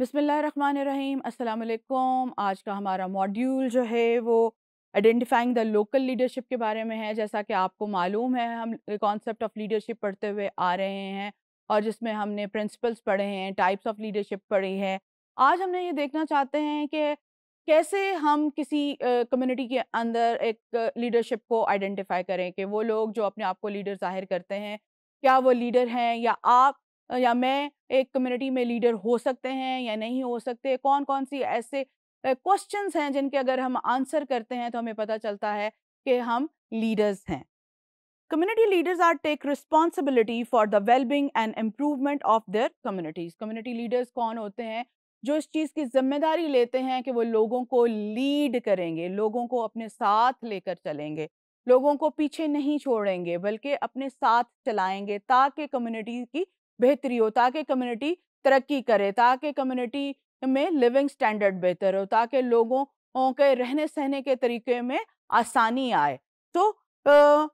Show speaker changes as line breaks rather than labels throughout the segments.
बिसमीम अल्लाम आज का हमारा मॉड्यूल जो है वो आइडेंटिफाइंग द लोकल लीडरशिप के बारे में है जैसा कि आपको मालूम है हम कॉन्सेप्ट ऑफ लीडरशिप पढ़ते हुए आ रहे हैं और जिसमें हमने प्रिंसिपल्स पढ़े हैं टाइप्स ऑफ लीडरशिप पढ़ी है आज हमने ये देखना चाहते हैं कि कैसे हम किसी कम्युनिटी uh, के अंदर एक लीडरशिप uh, को आइडेंटिफाई करें कि वो लोग जो अपने आप को लीडर जाहिर करते हैं क्या वो लीडर हैं या आप या मैं एक कम्युनिटी में लीडर हो सकते हैं या नहीं हो सकते कौन कौन सी ऐसे क्वेश्चंस हैं जिनके अगर हम आंसर करते हैं तो हमें पता चलता है कि हम लीडर्स हैं community leaders are take responsibility for the wellbeing and improvement of their communities community leaders कौन होते हैं जो इस चीज़ की जिम्मेदारी लेते हैं कि वो लोगों को लीड करेंगे लोगों को अपने साथ लेकर चलेंगे लोगों को पीछे नहीं छोड़ेंगे बल्कि अपने साथ चलाएंगे ताकि कम्युनिटी की बेहतरी हो ताकि कम्युनिटी तरक्की करे ताकि कम्युनिटी में लिविंग स्टैंडर्ड बेहतर हो ताकि लोगों के रहने सहने के तरीके में आसानी आए तो आ,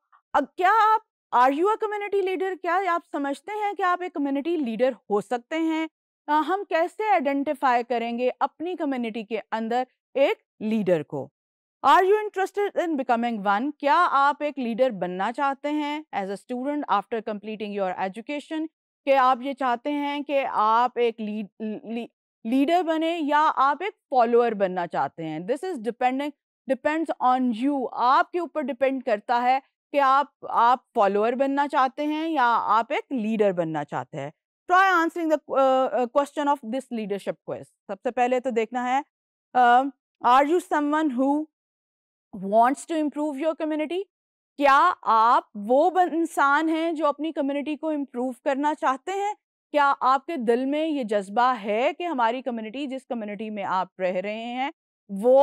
क्या आप are you a community leader क्या आप समझते हैं कि आप एक कम्युनिटी लीडर हो सकते हैं आ, हम कैसे आइडेंटिफाई करेंगे अपनी कम्युनिटी के अंदर एक लीडर को are you interested in becoming one क्या आप एक लीडर बनना चाहते हैं as a student after completing your education कि आप ये चाहते हैं कि आप एक लीड ली, लीडर बने या आप एक फॉलोअर बनना चाहते हैं this is depending depends on you आपके ऊपर डिपेंड करता है कि आप आप फॉलोअर बनना चाहते हैं या आप एक लीडर बनना चाहते हैं try answering the question of this leadership quest सबसे पहले तो देखना है are you someone who wants to improve your community क्या आप वो इंसान हैं जो अपनी कम्युनिटी को इम्प्रूव करना चाहते हैं क्या आपके दिल में ये जज्बा है कि हमारी कम्युनिटी जिस कम्युनिटी में आप रह रहे हैं वो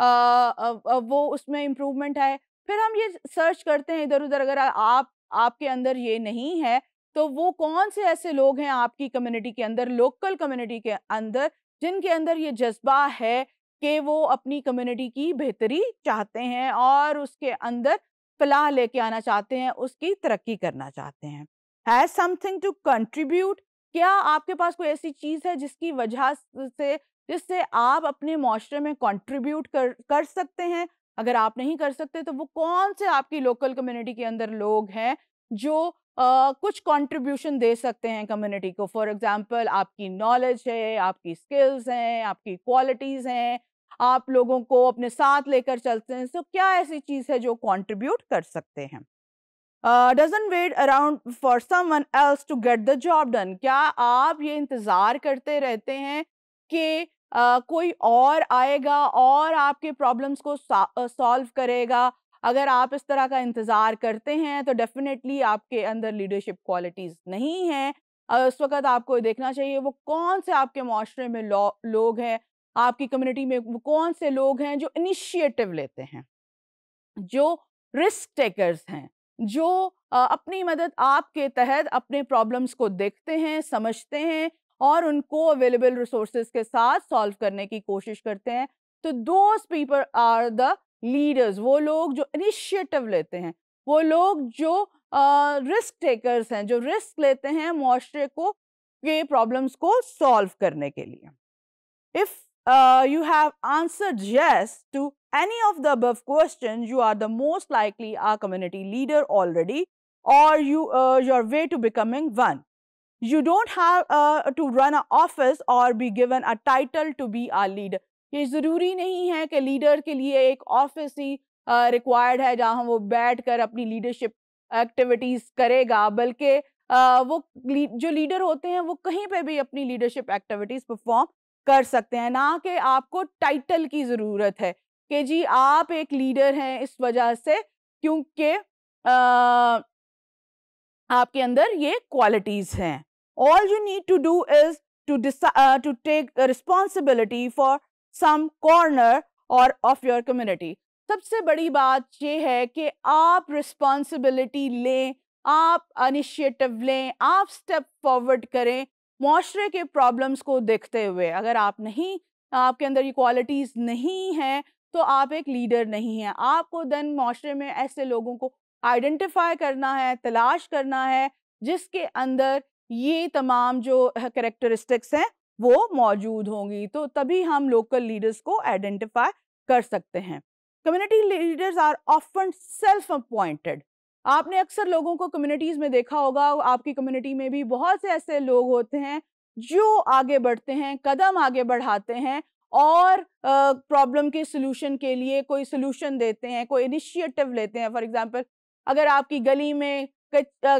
आ, आ, वो उसमें इम्प्रूवमेंट है फिर हम ये सर्च करते हैं इधर उधर अगर आप आपके अंदर ये नहीं है तो वो कौन से ऐसे लोग हैं आपकी कम्युनिटी के अंदर लोकल कम्युनिटी के अंदर जिनके अंदर ये जज्बा है कि वो अपनी कम्युनिटी की बेहतरी चाहते हैं और उसके अंदर फलाह लेके आना चाहते हैं उसकी तरक्की करना चाहते हैं हैज समथिंग टू कंट्रीब्यूट क्या आपके पास कोई ऐसी चीज़ है जिसकी वजह से जिससे आप अपने माशरे में कंट्रीब्यूट कर कर सकते हैं अगर आप नहीं कर सकते तो वो कौन से आपकी लोकल कम्युनिटी के अंदर लोग हैं जो आ, कुछ कंट्रीब्यूशन दे सकते हैं कम्युनिटी को फॉर एग्जांपल आपकी नॉलेज है आपकी स्किल्स हैं आपकी क्वालिटीज़ हैं आप लोगों को अपने साथ लेकर चलते हैं तो क्या ऐसी चीज़ है जो कॉन्ट्रीब्यूट कर सकते हैं doesn't wait around for someone else to get the job done क्या आप ये इंतज़ार करते रहते हैं कि uh, कोई और आएगा और आपके प्रॉब्लम्स को सॉल्व uh, करेगा अगर आप इस तरह का इंतज़ार करते हैं तो डेफिनेटली आपके अंदर लीडरशिप क्वालिटीज़ नहीं हैं उस वक्त आपको देखना चाहिए वो कौन से आपके माशरे में लोग हैं आपकी कम्युनिटी में वो कौन से लोग हैं जो इनिशिएटिव लेते हैं जो रिस्क टेकर्स हैं जो अपनी मदद आपके तहत अपने प्रॉब्लम्स को देखते हैं समझते हैं और उनको अवेलेबल रिसोर्सेज के साथ सॉल्व करने की कोशिश करते हैं तो those people are the leaders वो लोग जो इनिशिएटिव लेते हैं वो लोग जो रिस्क uh, टेकर्स हैं जो रिस्क लेते हैं मुआरे को के प्रॉब्लम्स को सॉल्व करने के लिए if Uh, you have answered yes to any of the above questions, you are the most likely a community leader already or you uh, your way to becoming one. You don't have uh, to run an office or be given a title to be a leader. ये ज़रूरी नहीं है कि leader के लिए एक office ही required uh, है जहां वो बैठ कर अपनी लीडरशिप एक्टिविटीज़ करेगा बल्कि uh, वो जो लीडर होते हैं वो कहीं पे भी अपनी लीडरशिप एक्टिविटीज़ परफॉर्म कर सकते हैं ना कि आपको टाइटल की ज़रूरत है कि जी आप एक लीडर हैं इस वजह से क्योंकि आपके अंदर ये क्वालिटीज़ हैं all you need to do is to to take responsibility for some corner or of your community सबसे बड़ी बात ये है कि आप रिस्पॉन्सिबिलिटी लें आप इनिशिएटिव लें आप स्टेप फॉरवर्ड करें माशरे के प्रॉब्लम्स को देखते हुए अगर आप नहीं आपके अंदर ये क्वालिटीज़ नहीं हैं तो आप एक लीडर नहीं हैं आपको देन माशरे में ऐसे लोगों को आइडेंटिफाई करना है तलाश करना है जिसके अंदर ये तमाम जो करेक्टरिस्टिक्स हैं वो मौजूद होंगी तो तभी हम लोकल लीडर्स को आइडेंटिफाई कर सकते हैं community leaders are often self appointed आपने अक्सर लोगों को कम्युनिटीज़ में देखा होगा आपकी कम्युनिटी में भी बहुत से ऐसे लोग होते हैं जो आगे बढ़ते हैं कदम आगे बढ़ाते हैं और प्रॉब्लम के सोल्यूशन के लिए कोई सोल्यूशन देते हैं कोई इनिशिएटिव लेते हैं फॉर एग्जांपल अगर आपकी गली में कच, आ,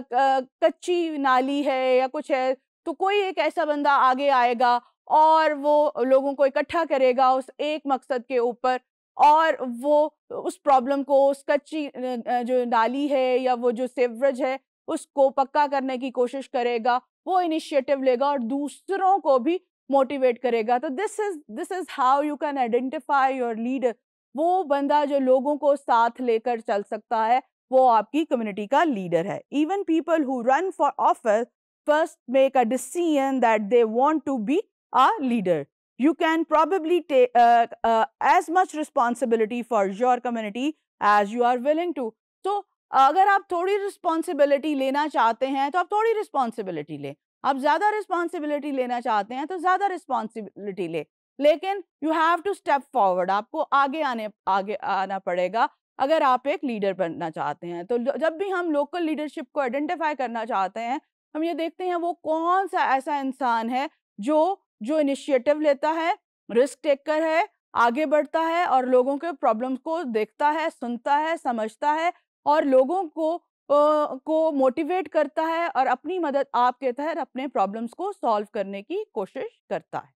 कच्ची नाली है या कुछ है तो कोई एक ऐसा बंदा आगे आएगा और वो लोगों को इकट्ठा करेगा उस एक मकसद के ऊपर और वो उस प्रॉब्लम को उस कच्ची जो नाली है या वो जो सेवरेज है उसको पक्का करने की कोशिश करेगा वो इनिशिएटिव लेगा और दूसरों को भी मोटिवेट करेगा तो this is this is how you can identify your leader वो बंदा जो लोगों को साथ लेकर चल सकता है वो आपकी कम्युनिटी का लीडर है even people who run for office first make a decision that they want to be a leader you can probably take uh, uh, as much responsibility for your community as you are willing to. So, अगर आप थोड़ी responsibility लेना चाहते हैं तो आप थोड़ी responsibility लें आप ज़्यादा रिस्पॉन्सिबिलिटी लेना चाहते हैं तो ज़्यादा रिस्पॉन्सिबिलिटी ले लेकिन you have to step forward आपको आगे आने आगे आना पड़ेगा अगर आप एक लीडर बनना चाहते हैं तो जब भी हम लोकल लीडरशिप को आइडेंटिफाई करना चाहते हैं हम ये देखते हैं वो कौन सा ऐसा इंसान है जो जो इनिशिएटिव लेता है रिस्क टेकर है आगे बढ़ता है और लोगों के प्रॉब्लम को देखता है सुनता है समझता है और लोगों को को मोटिवेट करता है और अपनी मदद आपके तहत अपने प्रॉब्लम्स को सॉल्व करने की कोशिश करता है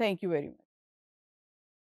थैंक यू वेरी मच